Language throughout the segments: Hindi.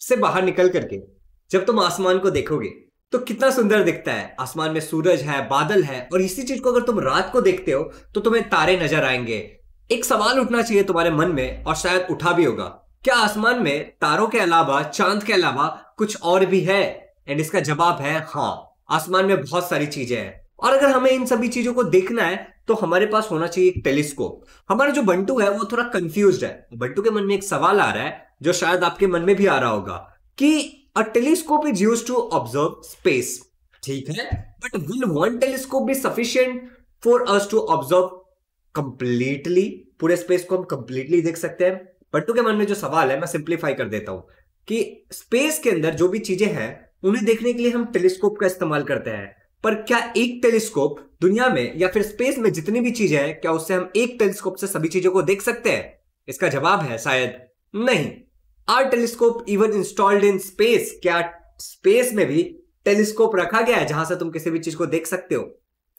से बाहर निकल करके जब तुम आसमान को देखोगे तो कितना सुंदर दिखता है आसमान में सूरज है बादल है और इसी चीज को अगर तुम रात को देखते हो तो तुम्हें तारे नजर आएंगे एक सवाल उठना चाहिए तुम्हारे मन में और शायद उठा भी होगा क्या आसमान में तारों के अलावा चांद के अलावा कुछ और भी है एंड इसका जवाब है हाँ आसमान में बहुत सारी चीजें हैं और अगर हमें इन सभी चीजों को देखना है तो हमारे पास होना चाहिए एक टेलीस्कोप हमारा जो बंटू है वो थोड़ा कंफ्यूज है बंटू के मन में एक सवाल आ रहा है जो शायद आपके मन में भी आ रहा होगा कि a telescope is use to observe space ठीक है but will one telescope be sufficient for us to observe completely पूरे स्पेस को हम कंप्लीटली देख सकते हैं बंटू के मन में जो सवाल है मैं सिंप्लीफाई कर देता हूं कि स्पेस के अंदर जो भी चीजें हैं उन्हें देखने के लिए हम टेलीस्कोप का इस्तेमाल करते हैं पर क्या एक टेलीस्कोप दुनिया में या फिर स्पेस में जितनी भी चीजें हैं क्या उससे हम एक टेलीस्कोप से सभी चीजों को देख सकते हैं इसका जवाब है शायद नहीं are telescope even installed in space क्या स्पेस में भी टेलीस्कोप रखा गया है जहां से तुम किसी भी चीज को देख सकते हो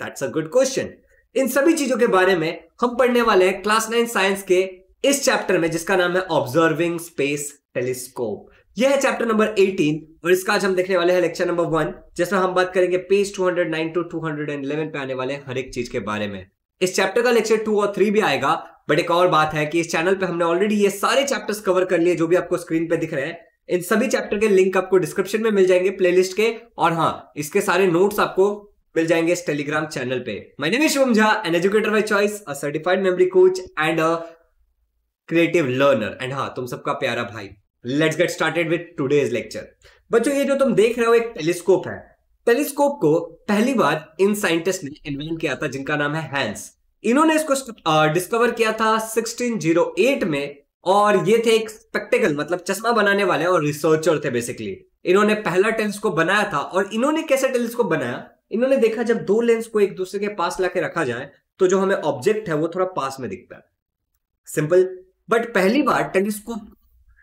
दैट्स अ गुड क्वेश्चन इन सभी चीजों के बारे में हम पढ़ने वाले हैं क्लास नाइन साइंस के इस चैप्टर में जिसका नाम है ऑब्जर्विंग स्पेस टेलीस्कोप यह है चैप्टर नंबर 18 और इसका आज हम देखने वाले हैं लेक्चर नंबर वन जिसमें हम बात करेंगे पेज 209 टू 211 पे आने वाले हर एक चीज के बारे में इस चैप्टर का लेक्चर टू और थ्री भी आएगा बट एक और बात है कि इस चैनल पे हमने ऑलरेडी ये सारे चैप्टर्स कवर कर लिए जो भी आपको स्क्रीन पे दिख रहे हैं इन सभी चैप्टर के लिंक आपको डिस्क्रिप्शन में मिल जाएंगे प्लेलिस्ट के और हाँ इसके सारे नोट्स आपको मिल जाएंगे इस टेलीग्राम चैनल पे my name is Shubham Jha an educator by choice a certified memory coach and a creative learner and हाँ तुम सबका प्यारा भाई let's get started with today's lecture बच्चों ये जो तुम देख रहे हो एक टेलीस्कोप है टेलीस्कोप को पहली बार इन साइंटिस्ट ने इन्वेंट किया था जिनका नाम है हैंस इन्होंने इसको डिस्कवर किया था 1608 में और ये थे एक स्पेक्टिकल मतलब चश्मा बनाने वाले और रिसर्चर थे बेसिकली इन्होंने पहला टेलीस्कोप बनाया था और इन्होंने कैसे टेलीस्कोप बनाया इन्होंने देखा जब दो लेंस को एक दूसरे के पास लाके रखा जाए तो जो हमें ऑब्जेक्ट है वो थोड़ा पास में दिखता है सिंपल बट पहली बार टेलीस्कोप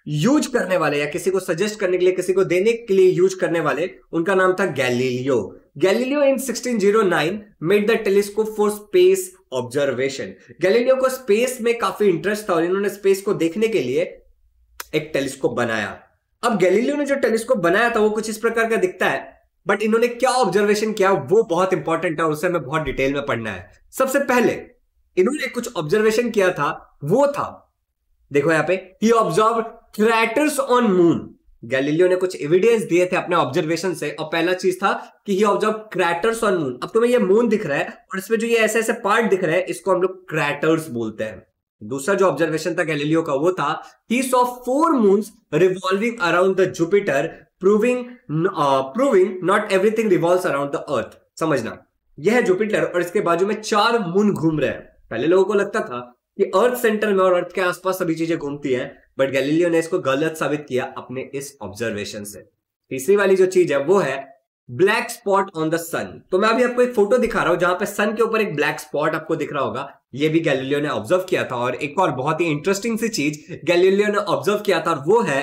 यूज करने वाले या किसी को सजेस्ट करने के लिए किसी को देने के लिए यूज करने वाले उनका नाम था Galileo Galileo in 1609 made the telescope for space observation Galileo को स्पेस में काफी इंटरेस्ट था और इन्होंने स्पेस को देखने के लिए एक टेलीस्कोप बनाया अब गैलीलियो ने जो टेलीस्कोप बनाया था वो कुछ इस प्रकार का दिखता है बट इन्होंने क्या ऑब्जर्वेशन किया वो बहुत इंपॉर्टेंट है उसे हमें बहुत डिटेल में पढ़ना है सबसे पहले इन्होंने कुछ ऑब्जर्वेशन किया था वो था देखो यहाँ पे he observe craters on moon Galileo ने कुछ एविडेंस दिए थे अपने ऑब्जर्वेशन से और पहला चीज था कि he observe craters on moon अब तुम्हें ये मून दिख रहा है और इसमें जो ये ऐसे ऐसे पार्ट दिख रहे हैं इसको हम लोग क्रैटर्स बोलते हैं दूसरा जो ऑब्जर्वेशन था गैलीलियो का वो था he saw four moons revolving around the Jupiter proving proving not everything revolve around the earth समझना यह है जुपिटर और इसके बाजू में चार मून घूम रहे हैं पहले लोगों को लगता था कि अर्थ सेंटर में और अर्थ के आसपास सभी चीजें घूमती है बट गैलीलियो ने इसको गलत साबित किया अपने इस ऑब्जर्वेशन से तीसरी वाली जो चीज है वो है black spot on the sun तो मैं अभी आपको एक फोटो दिखा रहा हूं जहां पे सन के ऊपर एक ब्लैक स्पॉट आपको दिख रहा होगा ये भी गैलीलियो ने ऑब्जर्व किया था और एक और बहुत ही इंटरेस्टिंग सी चीज गैलीलियो ने ऑब्जर्व किया था और वो है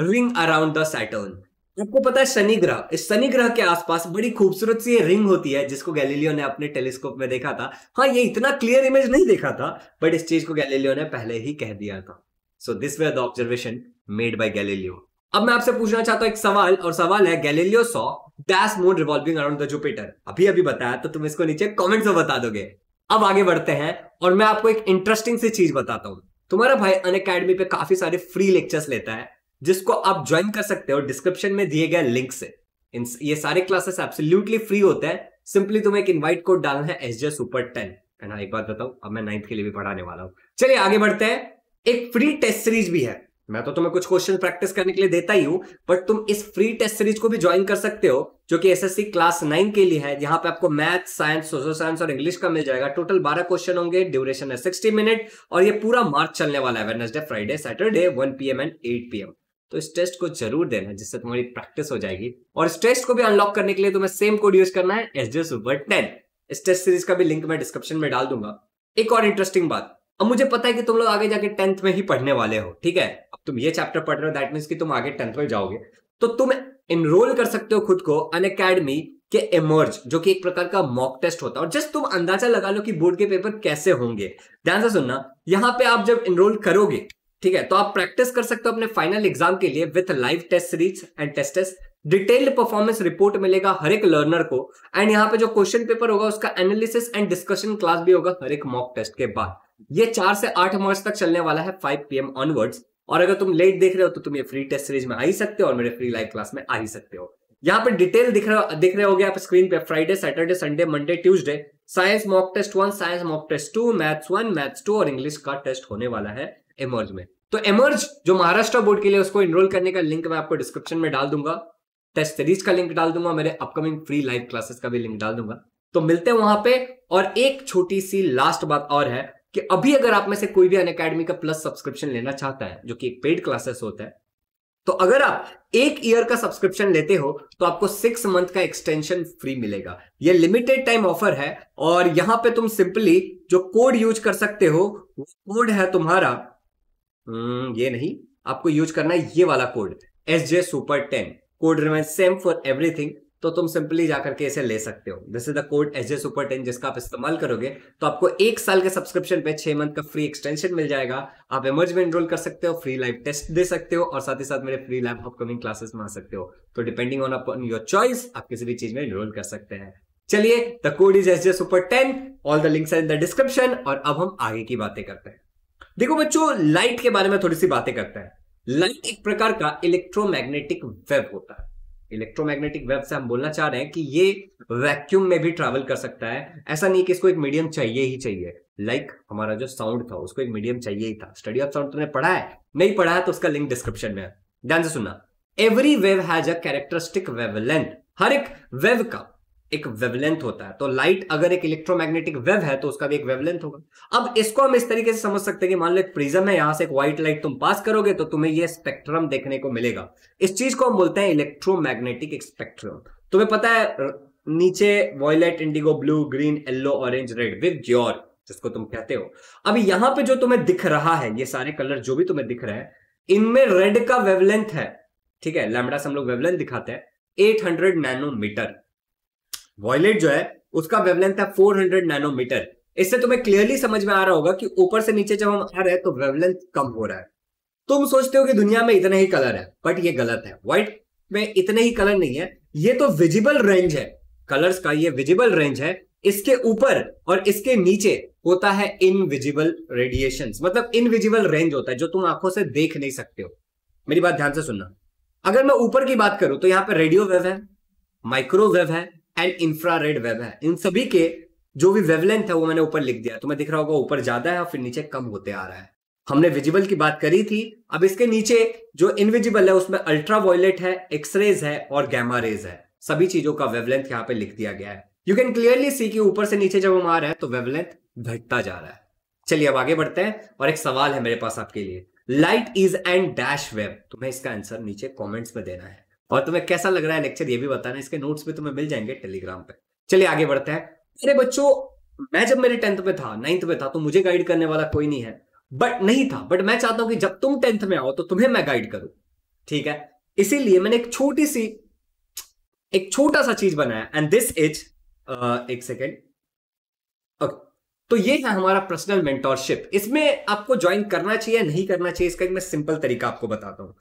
रिंग अराउंड द सैटर्न आपको पता है शनि ग्रह इस शनि ग्रह के आसपास बड़ी खूबसूरत सी रिंग होती है जिसको गैलीलियो ने अपने टेलीस्कोप में देखा था हाँ ये इतना क्लियर इमेज नहीं देखा था बट इस चीज को गैलीलियो ने पहले ही कह दिया था so this way the observation made by Galileo अब मैं आपसे पूछना चाहता हूं एक सवाल और सवाल है Galileo saw dash moon revolving around the Jupiter अभी अभी बताया तो तुम इसको नीचे कॉमेंट्स में बता दोगे अब आगे बढ़ते हैं और मैं आपको एक इंटरेस्टिंग सी चीज बताता हूँ तुम्हारा भाई अन पे काफी सारे फ्री लेक्चर्स लेता है जिसको आप ज्वाइन कर सकते हो डिस्क्रिप्शन में दिए गए लिंक से इन ये सारे क्लासेस एब्सोल्युटली फ्री होते हैं सिंपली तुम्हें एक इनवाइट कोड डालना है S J super ten and हाँ एक बात बताऊं अब मैं नाइन्थ के लिए भी पढ़ाने वाला हूँ चलिए आगे बढ़ते हैं एक फ्री टेस्ट सीरीज भी है मैं तो तुम्हें कुछ क्वेश्चन प्रैक्टिस करने के लिए देता ही हूं बट तुम इस फ्री टेस्ट सीरीज को भी ज्वाइन कर सकते हो जो कि एसएससी क्लास नाइन के लिए है यहां पे आपको मैथ साइंस सोशल साइंस और इंग्लिश का मिल जाएगा टोटल बारह क्वेश्चन होंगे ड्यूरेशन है सिक्सटी मिनट और ये पूरा मार्च चलने वाला है Wednesday Friday Saturday one P and eight PM तो इस टेस्ट को जरूर देना जिससे तुम्हारी प्रैक्टिस हो जाएगी और इस टेस्ट को भी अनलॉक करने के लिए तुम्हें सेम कोड यूज करना है एस जे सुपर टेन इस टेस्ट सीरीज का भी लिंक मैं डिस्क्रिप्शन में डाल दूंगा एक और इंटरेस्टिंग बात अब मुझे पता है कि तुम लोग आगे जाके टेंथ में ही पढ़ने वाले हो ठीक है अब तुम ये चैप्टर पढ़ रहे हो दैट मीन्स कि तुम आगे टेंथ में जाओगे तो तुम इनरोल कर सकते हो खुद को अन अकेडमी के एमर्ज जो कि एक प्रकार का मॉक टेस्ट होता है और जस्ट तुम अंदाजा लगा लो कि बोर्ड के पेपर कैसे होंगे ध्यान से सुनना यहाँ पे आप जब इनरोल करोगे ठीक है तो आप प्रैक्टिस कर सकते हो अपने फाइनल एग्जाम के लिए with live test series and test detailed performance report मिलेगा हर एक लर्नर को एंड यहाँ पे जो क्वेश्चन पेपर होगा उसका एनालिसिस एंड डिस्कशन क्लास भी होगा हर एक मॉक टेस्ट के बाद ये चार से आठ मार्च तक चलने वाला है फाइव पीएम ऑनवर्ड्स और अगर तुम लेट देख रहे हो तो तुम ये फ्री टेस्ट सीरीज में आ ही सकते हो और मेरे फ्री लाइव क्लास में आ ही सकते हो यहाँ पे डिटेल दिख रहे दिख रहे हो आप स्क्रीन पे Friday Saturday Sunday Monday Tuesday science mock test one science mock test two maths one maths two और इंग्लिश का टेस्ट होने वाला है एमर्ज में तो एमर्ज जो महाराष्ट्र बोर्ड के लिए उसको इनरोल करने का लिंक मैं आपको डिस्क्रिप्शन में डाल दूंगा टेस्ट सीरीज का लिंक डाल दूंगा मेरे अपकमिंग फ्री लाइव क्लासेस का भी लिंक डाल दूंगा तो मिलते हैं वहां पे और एक छोटी सी लास्ट बात और है कि अभी अगर आप में से कोई भी अन अकेडमी का प्लस सब्सक्रिप्शन लेना चाहता है जो कि एक पेड क्लासेस होता है तो अगर आप एक ईयर का सब्सक्रिप्शन लेते हो तो आपको सिक्स मंथ का एक्सटेंशन फ्री मिलेगा यह लिमिटेड टाइम ऑफर है और यहां पे तुम सिंपली जो कोड यूज कर सकते हो वो कोड है तुम्हारा हम्म, ये नहीं आपको यूज करना है ये वाला code S J super ten code remain same for everything तो तुम सिंपली जाकर के इसे ले सकते हो this is the code S J super ten जिसका आप इस्तेमाल करोगे तो आपको एक साल के सब्सक्रिप्शन पे छह मंथ का फ्री एक्सटेंशन मिल जाएगा आप इमर्ज में एनरोल कर सकते हो फ्री लाइव टेस्ट दे सकते हो और साथ ही साथ मेरे फ्री लाइव अपकमिंग क्लासेस में आ सकते हो तो depending on upon your choice आप किसी भी चीज में एनरोल कर सकते हैं चलिए the code is S J super ten all the links in the description और अब हम आगे की बातें करते हैं देखो बच्चों लाइट के बारे में थोड़ी सी बातें करते हैं लाइट एक प्रकार का इलेक्ट्रोमैग्नेटिक वेब होता है इलेक्ट्रोमैग्नेटिक वेब से हम बोलना चाह रहे हैं कि ये वैक्यूम में भी ट्रैवल कर सकता है ऐसा नहीं कि इसको एक मीडियम चाहिए ही चाहिए लाइक like, हमारा जो साउंड था उसको एक मीडियम चाहिए ही था स्टडी ऑफ साउंड तुमने पढ़ा है नहीं पढ़ा है तो उसका लिंक डिस्क्रिप्शन में है ध्यान से सुनना every wave has a characteristic wavelength हर एक वेव का एक वेवलेंथ होता है तो लाइट अगर एक इलेक्ट्रोमैग्नेटिक वेव है तो उसका भी एक वेवलेंथ होगा अब इसको हम इस तरीके से समझ सकते हैं कि मान लो एक प्रिज्म है यहां से एक व्हाइट लाइट तुम पास करोगे तो तुम्हें ये स्पेक्ट्रम देखने को मिलेगा इस चीज को हम बोलते हैं इलेक्ट्रोमैग्नेटिक स्पेक्ट्रम तुम्हें पता है नीचे violet indigo blue green yellow orange red VIBGYOR जिसको तुम कहते हो अब यहां पर जो तुम्हें दिख रहा है ये सारे कलर जो भी तुम्हें दिख रहे हैं इनमें रेड का वेवलेंथ है ठीक है लैमडा से हम लोग वेवलेंथ दिखाते हैं 800 नैनोमीटर वॉयलेट जो है उसका वेवलेंथ है 400 नैनोमीटर इससे तुम्हें क्लियरली समझ में आ रहा होगा कि ऊपर से नीचे जब हम आ रहे हैं तो वेवलेंथ कम हो रहा है तुम सोचते हो कि दुनिया में इतने ही कलर है बट ये गलत है व्हाइट में इतने ही कलर नहीं है ये तो विजिबल रेंज है कलर्स का ये विजिबल रेंज है इसके ऊपर और इसके नीचे होता है इनविजिबल रेडिएशन मतलब इनविजिबल रेंज होता है जो तुम आंखों से देख नहीं सकते हो मेरी बात ध्यान से सुनना अगर मैं ऊपर की बात करूं तो यहाँ पे रेडियो वेव है माइक्रोवेव है एंड इंफ्रारेड वेब है इन सभी के जो भी वेवलेंथ है वो मैंने ऊपर लिख दिया तो मैं दिख रहा होगा ऊपर ज्यादा है और फिर नीचे कम होते आ रहा है हमने विजिबल की बात करी थी अब इसके नीचे जो इनविजिबल है उसमें अल्ट्रा वॉयलेट है एक्सरेज है और गैमा रेज है सभी चीजों का वेवलेंथ यहाँ पे लिख दिया गया है यू कैन क्लियरली सी कि ऊपर से नीचे जब हम आ रहे हैं तो वेवलेंथ घटता जा रहा है चलिए अब आगे बढ़ते हैं और एक सवाल है मेरे पास आपके लिए light is and dash wave तुम्हें इसका आंसर नीचे कॉमेंट्स में देना है और तुम्हें कैसा लग रहा है लेक्चर ये भी बताना इसके नोट्स भी तुम्हें मिल जाएंगे टेलीग्राम पे चलिए आगे बढ़ते हैं अरे बच्चों मैं जब मेरे टेंथ में था नाइन्थ में था तो मुझे गाइड करने वाला कोई नहीं है बट नहीं था बट मैं चाहता हूं कि जब तुम टेंथ में आओ तो तुम्हें मैं गाइड करूं ठीक है इसीलिए मैंने एक छोटी सी एक छोटा सा चीज बनाया एंड दिस इज एक सेकेंड तो ये है हमारा पर्सनल मेंटोरशिप इसमें आपको ज्वाइन करना चाहिए नहीं करना चाहिए इसका एक मैं सिंपल तरीका आपको बताता हूं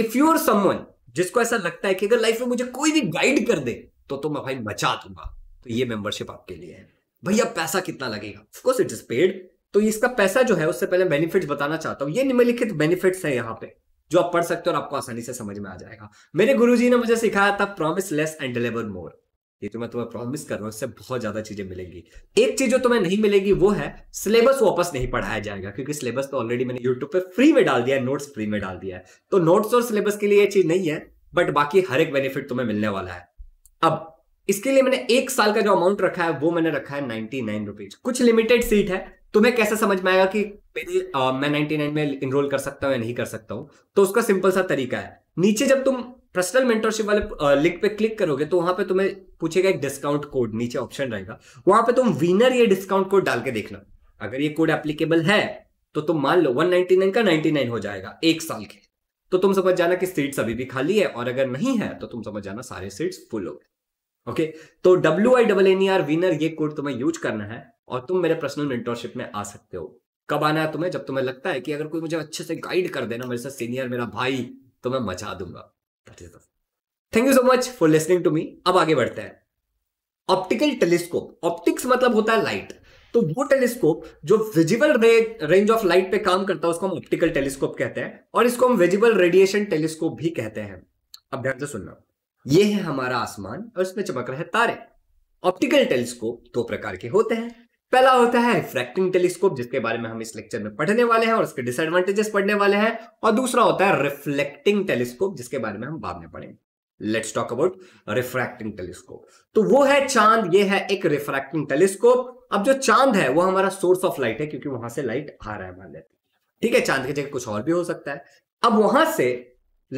इफ यू आर समवन जिसको ऐसा लगता है कि अगर लाइफ में मुझे कोई भी गाइड कर दे तो तो मैं भाई मचा दूंगा तो ये मेंबरशिप आपके लिए है भैया पैसा कितना लगेगा ऑफकोर्स इट इज पेड तो इसका पैसा जो है उससे पहले बेनिफिट्स बताना चाहता हूँ ये निम्नलिखित बेनिफिट्स है यहाँ पे जो आप पढ़ सकते हो और आपको आसानी से समझ में आ जाएगा मेरे गुरुजी ने मुझे सिखाया था promise less and deliver more ये तो मैं तुम्हें प्रॉमिस कर रहा हूँ इससे बहुत ज्यादा चीजें मिलेंगी एक चीज जो तुम्हें नहीं मिलेगी वो है सिलेबस वापस नहीं पढ़ाया जाएगा क्योंकि सिलेबस तो ऑलरेडी मैंने यूट्यूब पे फ्री में डाल दिया है नोट्स फ्री में डाल दिया है तो नोट्स और सिलेबस के लिए ये चीज नहीं है बट बाकी हर एक बेनिफिट तुम्हें मिलने वाला है अब इसके लिए मैंने एक साल का जो अमाउंट रखा है वो मैंने रखा है नाइनटी नाइन रुपीज कुछ लिमिटेड सीट है तुम्हें कैसे समझ में आएगा कि मैं नाइनटी नाइन में इनरोल कर सकता हूँ या नहीं कर सकता हूँ तो उसका सिंपल सा तरीका है नीचे जब तुम पर्सनल मेंटरशिप वाले लिंक पे क्लिक करोगे तो वहां पे तुम्हें पूछेगा एक डिस्काउंट कोड नीचे ऑप्शन रहेगा वहां पे तुम विनर ये डिस्काउंट कोड डाल के देखना अगर ये कोड एप्लीकेबल है तो तुम मान लो 199 का 99 हो जाएगा एक साल के तो तुम समझ जाना कि सीट्स अभी भी खाली है और अगर नहीं है तो तुम समझ जाना सारे सीट्स फुल हो गए ओके तो W I double N E R winner ये कोड तुम्हें यूज करना है और तुम मेरे पर्सनल मेंटरशिप में आ सकते हो कब आना है तुम्हें जब तुम्हें लगता है कि अगर कोई मुझे अच्छे से गाइड कर देना मेरे साथ सीनियर मेरा भाई तो मैं मचा दूंगा ऑब्स्टिज्म thank you so much for listening to me अब आगे बढ़ते हैं ऑप्टिकल टेलीस्कोप ऑप्टिक्स मतलब होता है लाइट तो वो टेलीस्कोप जो विजिबल रेंज ऑफ लाइट पे काम करता है उसको हम ऑप्टिकल टेलीस्कोप कहते हैं और इसको हम विजिबल रेडिएशन टेलीस्कोप भी कहते हैं अब ध्यान से सुनना ये है हमारा आसमान और इसमें चमक रहे तारे ऑप्टिकल टेलीस्कोप दो प्रकार के होते हैं पहला होता है रिफ्रैक्टिंग टेलीस्कोप जिसके बारे में हम इस लेक्चर में पढ़ने वाले हैं और उसके डिसएडवांटेजेस पढ़ने वाले हैं और दूसरा होता है रिफ्लेक्टिंग टेलीस्कोप जिसके बारे में हम बाद में पढ़ेंगे let's talk about refracting telescope तो वो है चांद ये है एक रिफ्रैक्टिंग टेलीस्कोप अब जो चांद है वो हमारा सोर्स ऑफ लाइट है क्योंकि वहां से लाइट आ रहा है मान लेते ठीक है चांद की जगह कुछ और भी हो सकता है अब वहां से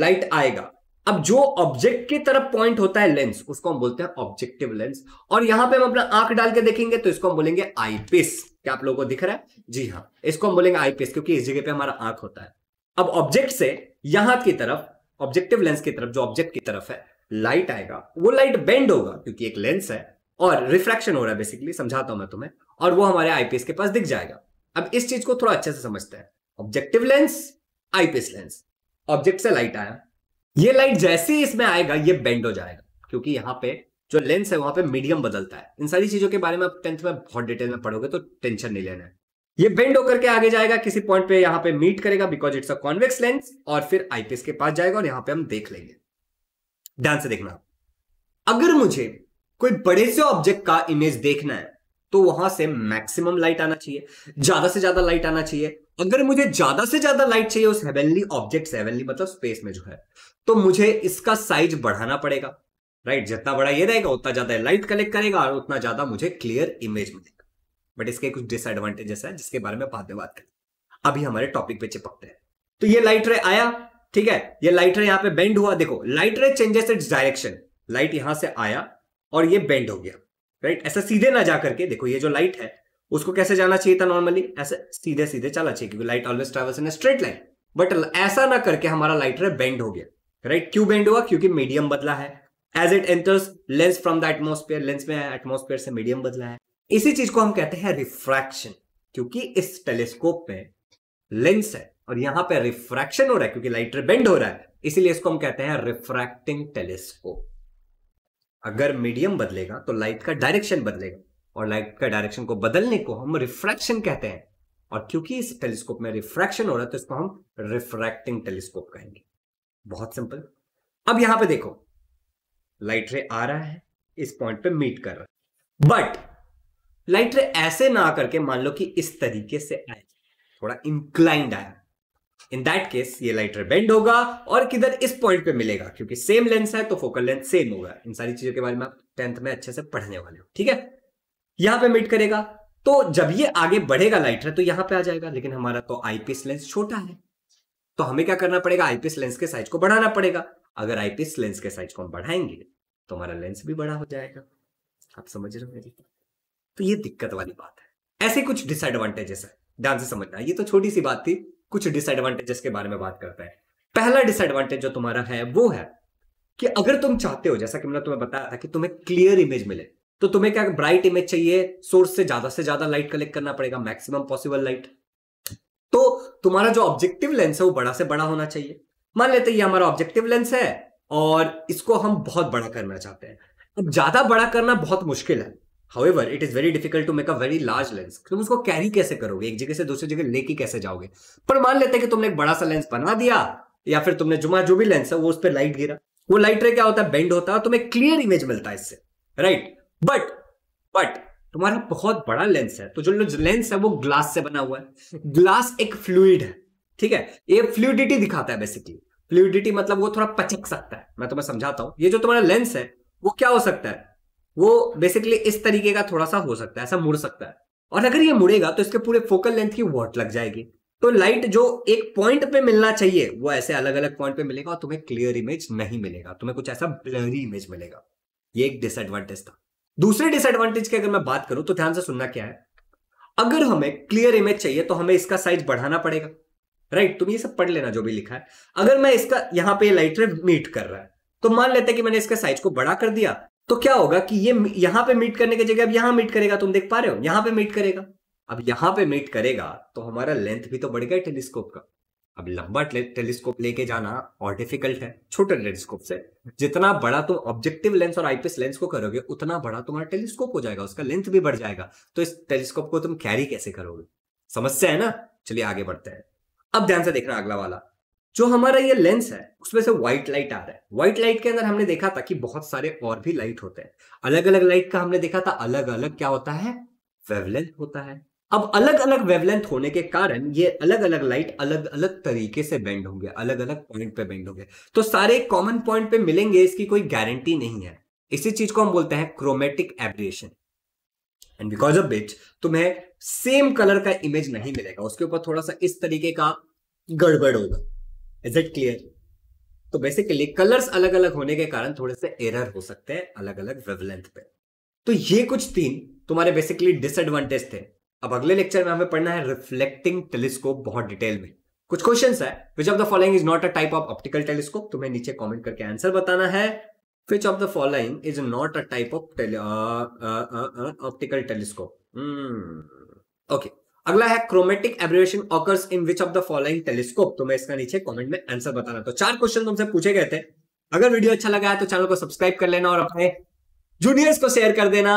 लाइट आएगा अब जो ऑब्जेक्ट की तरफ पॉइंट होता है लेंस उसको हम बोलते हैं ऑब्जेक्टिव लेंस और यहां पे हम अपना आंख डाल के देखेंगे तो इसको हम बोलेंगे आईपीस क्या आप लोगों को दिख रहा है जी हाँ इसको हम बोलेंगे आईपीस क्योंकि इस जगह पे हमारा आंख होता है अब ऑब्जेक्ट से यहां की तरफ ऑब्जेक्टिव लेंस की तरफ जो ऑब्जेक्ट की तरफ है लाइट आएगा वो लाइट बेंड होगा क्योंकि एक लेंस है और रिफ्रैक्शन हो रहा है बेसिकली समझाता हूं मैं तुम्हें और वो हमारे आईपीएस के पास दिख जाएगा अब इस चीज को थोड़ा अच्छे से समझते हैं objective lens eyepiece lens object से लाइट आया ये लाइट जैसे ही इसमें आएगा ये बेंड हो जाएगा क्योंकि यहाँ पे जो लेंस है वहां पे मीडियम बदलता है इन सारी चीजों के बारे में आप टेंथ में बहुत डिटेल में पढ़ोगे तो टेंशन नहीं लेना है ये बेंड होकर के आगे जाएगा किसी पॉइंट पे यहाँ पे मीट करेगा because it's a convex lens और फिर आईपीएस के पास जाएगा और यहाँ पे हम देख लेंगे ध्यान से देखना अगर मुझे कोई बड़े से ऑब्जेक्ट का इमेज देखना है तो वहां से मैक्सिमम लाइट आना चाहिए ज्यादा से ज्यादा लाइट आना चाहिए अगर मुझे ज्यादा से ज्यादा लाइट चाहिए उस हेवनली ऑब्जेक्ट हेवनली मतलब स्पेस में जो है तो मुझे इसका साइज बढ़ाना पड़ेगा राइट जितना बड़ा ये रहेगा उतना ज्यादा लाइट कलेक्ट करेगा और उतना ज्यादा मुझे क्लियर इमेज मिलेगा बट इसके कुछ डिसएडवांटेजेस है जिसके बारे में बाद में बात करें अभी हमारे टॉपिक पे चिपकते हैं तो ये लाइट रे आया ठीक है ये लाइट रे यहाँ पे बेंड हुआ देखो लाइट रे चेंजेस इट्स डायरेक्शन लाइट यहां से आया और ये बेंड हो गया राइट ऐसा सीधे ना जा करके देखो ये जो लाइट है उसको कैसे जाना चाहिए था नॉर्मली ऐसे सीधे सीधे चला चाहिए क्योंकि light always travels in straight line but ऐसा ना करके हमारा लाइटर बेंड हो गया राइट क्यों बेंड हुआ क्योंकि मीडियम बदला है as it enters lens from the atmosphere lens में एटमोस्फेयर से मीडियम बदला है इसी चीज को हम कहते हैं रिफ्रैक्शन क्योंकि इस टेलीस्कोप में लेंस है और यहां पे रिफ्रैक्शन हो रहा है क्योंकि लाइटर बेंड हो रहा है इसीलिए इसको हम कहते हैं रिफ्रैक्टिंग टेलीस्कोप अगर मीडियम बदलेगा तो लाइट का डायरेक्शन बदलेगा और लाइट का डायरेक्शन को बदलने को हम रिफ्रैक्शन कहते हैं और क्योंकि इस टेलीस्कोप में रिफ्रैक्शन हो रहा है तो इसको हम रिफ्रैक्टिंग टेलीस्कोप कहेंगे बहुत सिंपल अब यहां पे देखो लाइट रे आ रहा है इस पॉइंट पे मीट कर रहा है बट लाइट रे ऐसे ना करके मान लो कि इस तरीके से आए थोड़ा इंक्लाइंड आया इन दैट केस ये लाइटर बेंड होगा और किधर इस पॉइंट पे मिलेगा क्योंकि सेम लेंस है तो फोकल लेंथ सेम होगा इन सारी चीजों के बारे में आप टेंथ में अच्छे से पढ़ने वाले हो ठीक है यहां पे मिट करेगा तो जब ये आगे बढ़ेगा लाइटर तो यहां पे आ जाएगा लेकिन हमारा तो आईपीएस लेंस छोटा है तो हमें क्या करना पड़ेगा आईपीएस लेंस के साइज को बढ़ाना पड़ेगा अगर आईपीएस लेंस के साइज को हम बढ़ाएंगे तो हमारा लेंस भी बड़ा हो जाएगा आप समझ रहे हो मेरी तो ये दिक्कत वाली बात है ऐसे कुछ डिसएडवांटेजेस है ध्यान से समझना ये तो छोटी सी बात थी कुछ डिसएडवांटेजेस के बारे में बात करते हैं पहला डिसएडवांटेज जो तुम्हारा है वो है कि अगर तुम चाहते हो जैसा कि मैंने तुम्हें बताया था कि तुम्हें क्लियर इमेज मिले तो तुम्हें क्या ब्राइट इमेज चाहिए सोर्स से ज्यादा से ज्यादा लाइट कलेक्ट करना पड़ेगा मैक्सिमम पॉसिबल लाइट तो तुम्हारा जो ऑब्जेक्टिव लेंस है वो बड़ा से बड़ा होना चाहिए मान लेते ये हमारा ऑब्जेक्टिव लेंस है और इसको हम बहुत बड़ा करना चाहते हैं अब ज्यादा बड़ा करना बहुत मुश्किल है however it is very difficult to make a very large lens तुम उसको कैरी कैसे करोगे एक जगह से दूसरी जगह लेके कैसे जाओगे पर मान लेते हैं कि तुमने एक बड़ा सा लेंस बना दिया या फिर तुमने जुमा जो भी लेंस है वो उस पर लाइट गिरा वो लाइट रे क्या होता है बेंड होता है तुम्हें क्लियर इमेज मिलता है इससे राइट बट बट तुम्हारा बहुत बड़ा लेंस है तो जो लेंस है वो ग्लास से बना हुआ है ग्लास एक फ्लूड है ठीक है ये फ्लूडिटी दिखाता है बेसिकली फ्लूडिटी मतलब वो थोड़ा पचक सकता है मैं तुम्हें समझाता हूँ ये जो तुम्हारा लेंस है वो क्या हो सकता है वो बेसिकली इस तरीके का थोड़ा सा हो सकता है ऐसा मुड़ सकता है और अगर ये मुड़ेगा तो इसके पूरे फोकल लेंथ की वॉट लग जाएगी तो लाइट जो एक पॉइंट पे मिलना चाहिए वो ऐसे अलग अलग पॉइंट पे मिलेगा और तुम्हें क्लियर इमेज नहीं मिलेगा तुम्हें कुछ ऐसा ब्लरी इमेज मिलेगा ये एक डिसएडवांटेज था दूसरे डिसएडवांटेज की अगर मैं बात करूं तो ध्यान से सुनना क्या है अगर हमें क्लियर इमेज चाहिए तो हमें इसका साइज बढ़ाना पड़ेगा राइट तुम ये सब पढ़ लेना जो भी लिखा है अगर मैं इसका यहाँ पे लाइट मीट कर रहा है तो मान लेते कि मैंने इसके साइज को बड़ा कर दिया तो क्या होगा कि ये यहां पे मीट करने की जगह अब यहां मीट करेगा तुम देख पा रहे हो यहां पे मीट करेगा अब यहां पे मीट करेगा तो हमारा लेंथ भी तो बढ़ गया टेलीस्कोप का अब लंबा टेलीस्कोप लेके जाना और डिफिकल्ट है छोटे टेलीस्कोप से जितना बड़ा तुम ऑब्जेक्टिव लेंस और आईपीएस लेंस को करोगे उतना बड़ा तुम्हारा टेलीस्कोप हो जाएगा उसका लेंथ भी बढ़ जाएगा तो इस टेलीस्कोप को तुम कैरी कैसे करोगे समस्या है ना चलिए आगे बढ़ते हैं अब ध्यान से देखना अगला वाला जो हमारा ये लेंस है उसमें से व्हाइट लाइट आ रहा है व्हाइट लाइट के अंदर हमने देखा था कि बहुत सारे और भी लाइट होते हैं अलग अलग लाइट का हमने देखा था अलग अलग क्या होता है वेवलेंथ होता है अब अलग अलग वेवलेंथ होने के कारण ये अलग अलग लाइट अलग अलग तरीके से बेंड होंगे अलग अलग पॉइंट पे बेंड होंगे तो सारे कॉमन पॉइंट पे मिलेंगे इसकी कोई गारंटी नहीं है इसी चीज को हम बोलते हैं chromatic aberration and because of which तुम्हें सेम कलर का इमेज नहीं मिलेगा उसके ऊपर थोड़ा सा इस तरीके का गड़बड़ होगा इज इट क्लियर तो बेसिकली कलर्स अलग अलग होने के कारण थोड़े से एरर हो सकते हैं अलग अलग वेवलेंथ पे तो ये कुछ तीन तुम्हारे बेसिकली डिसएडवांटेज थे अब अगले लेक्चर में हमें पढ़ना है रिफ्लेक्टिंग टेलीस्कोप बहुत डिटेल में कुछ क्वेश्चंस है which of the following is not a type of optical telescope तुम्हें नीचे कमेंट करके आंसर बताना है which of the following is not a type of optical telescope okay अगला है chromatic aberration occurs in which of the following telescope तो मैं इसका नीचे कमेंट में आंसर बताना तो चार क्वेश्चन तुमसे पूछे गए थे अगर वीडियो अच्छा लगा है तो चैनल को सब्सक्राइब कर लेना और अपने जूनियर्स को शेयर कर देना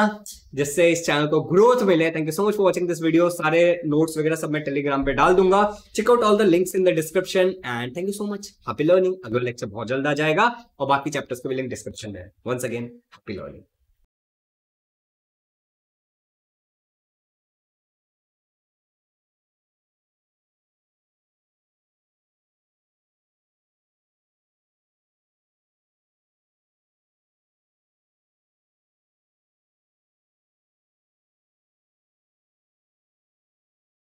जिससे इस चैनल को ग्रोथ मिले thank you so much for watching this video सारे नोट्स वगैरह सब मैं टेलीग्राम पे डाल दूंगा check out all the links in the description and thank you so much happy learning अगला लेक्चर बहुत जल्द आ जाएगा और बाकी चैप्टर्स को भी लिंक डिस्क्रिप्शन में वंस अगेन हैप्पी लर्निंग